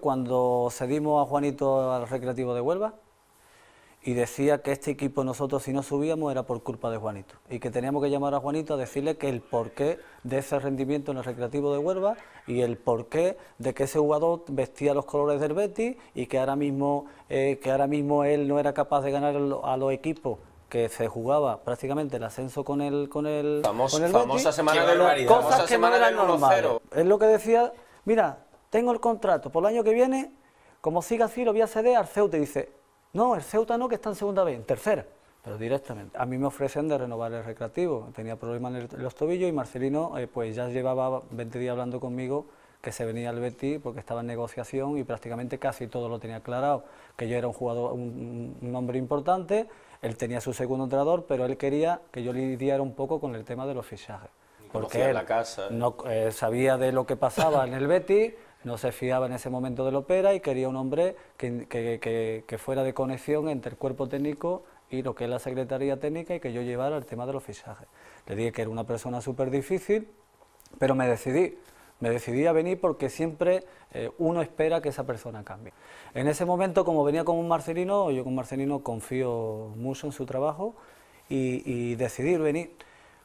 Cuando cedimos a Juanito al Recreativo de Huelva, y decía que este equipo nosotros si no subíamos era por culpa de Juanito y que teníamos que llamar a Juanito a decirle que el porqué de ese rendimiento en el recreativo de Huelva y el porqué de que ese jugador vestía los colores del Betis y que ahora mismo eh, que ahora mismo él no era capaz de ganar a los equipos que se jugaba prácticamente el ascenso con el con el, famosa semana de cosas que eran normales. Es lo que decía, mira, tengo el contrato por el año que viene, como siga así lo voy a ceder al Ceuta. Y dice, no, el Ceuta no, que está en segunda vez, en tercera, pero directamente. A mí me ofrecen de renovar el recreativo, tenía problemas en, los tobillos y Marcelino eh, pues ya llevaba 20 días hablando conmigo que se venía al Betis porque estaba en negociación y prácticamente casi todo lo tenía aclarado, que yo era un jugador, un, hombre importante, él tenía su segundo entrenador, pero él quería que yo lidiara un poco con el tema de los fichajes. Porque él la casa, no ¿eh? Eh, sabía de lo que pasaba en el Betis, no se fiaba en ese momento de la Opera y quería un hombre que, fuera de conexión entre el cuerpo técnico y lo que es la Secretaría Técnica y que yo llevara el tema de los fichajes. Le dije que era una persona súper difícil, pero me decidí. Me decidí a venir porque siempre eh, uno espera que esa persona cambie. En ese momento, como venía con un marcelino, yo con Marcelino confío mucho en su trabajo y, y decidí venir.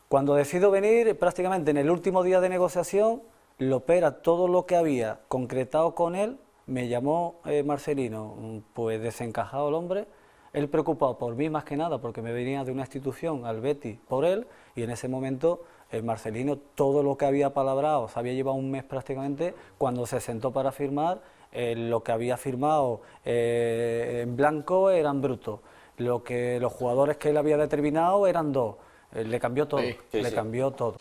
Cuando decido venir, prácticamente en el último día de negociación, lo Pera, todo lo que había concretado con él, me llamó eh, Marcelino, mm, pues desencajado el hombre, él preocupado por mí más que nada, porque me venía de una institución al Betty por él, y en ese momento el eh, Marcelino todo lo que había palabrado, se había llevado un mes prácticamente, cuando se sentó para firmar, eh, lo que había firmado en blanco eran brutos, lo que los jugadores que él había determinado eran dos, le cambió todo, le cambió todo.